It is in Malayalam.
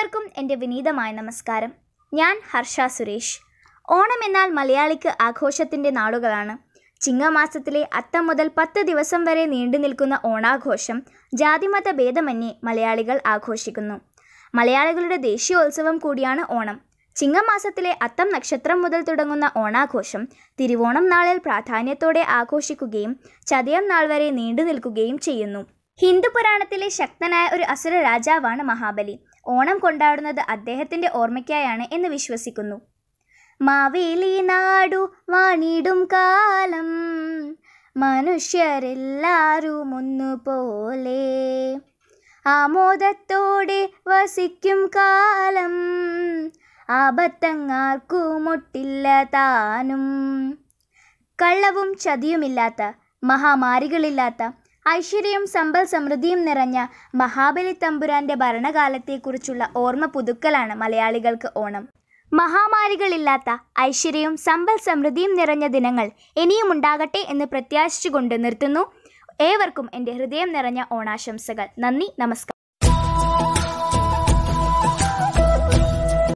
ഏവർക്കും എൻ്റെ വിനീതമായ നമസ്കാരം ഞാൻ ഹർഷ സുരേഷ് ഓണം എന്നാൽ മലയാളിക്ക് ആഘോഷത്തിൻ്റെ നാളുകളാണ് ചിങ്ങമാസത്തിലെ അത്തം മുതൽ പത്ത് ദിവസം വരെ നീണ്ടു നിൽക്കുന്ന ഓണാഘോഷം ജാതിമത ഭേദമന്യേ മലയാളികൾ ആഘോഷിക്കുന്നു മലയാളികളുടെ ദേശീയോത്സവം കൂടിയാണ് ഓണം ചിങ്ങമാസത്തിലെ അത്തം നക്ഷത്രം മുതൽ തുടങ്ങുന്ന ഓണാഘോഷം തിരുവോണം നാളിൽ പ്രാധാന്യത്തോടെ ആഘോഷിക്കുകയും ചതയം നാൾ വരെ നീണ്ടു നിൽക്കുകയും ചെയ്യുന്നു ഹിന്ദു പുരാണത്തിലെ ശക്തനായ ഒരു അസുര രാജാവാണ് മഹാബലി ഓണം കൊണ്ടാടുന്നത് അദ്ദേഹത്തിൻ്റെ ഓർമ്മയ്ക്കായാണ് എന്ന് വിശ്വസിക്കുന്നു മാവേലി നാടു വാണിടും കാലം മനുഷ്യരെല്ലാരും ഒന്നുപോലെ ആമോദത്തോടെ വസിക്കും കാലം മുട്ടില്ല താനും കള്ളവും ചതിയുമില്ലാത്ത മഹാമാരികളില്ലാത്ത ഐശ്വര്യവും സമ്പൽ സമൃദ്ധിയും നിറഞ്ഞ മഹാബലി തമ്പുരാന്റെ ഭരണകാലത്തെക്കുറിച്ചുള്ള ഓർമ്മ പുതുക്കലാണ് മലയാളികൾക്ക് ഓണം മഹാമാരികളില്ലാത്ത ഐശ്വര്യവും സമ്പൽ സമൃദ്ധിയും നിറഞ്ഞ ദിനങ്ങൾ ഇനിയും ഉണ്ടാകട്ടെ എന്ന് പ്രത്യാശിച്ചുകൊണ്ട് നിർത്തുന്നു ഏവർക്കും എൻ്റെ ഹൃദയം നിറഞ്ഞ ഓണാശംസകൾ നന്ദി നമസ്കാരം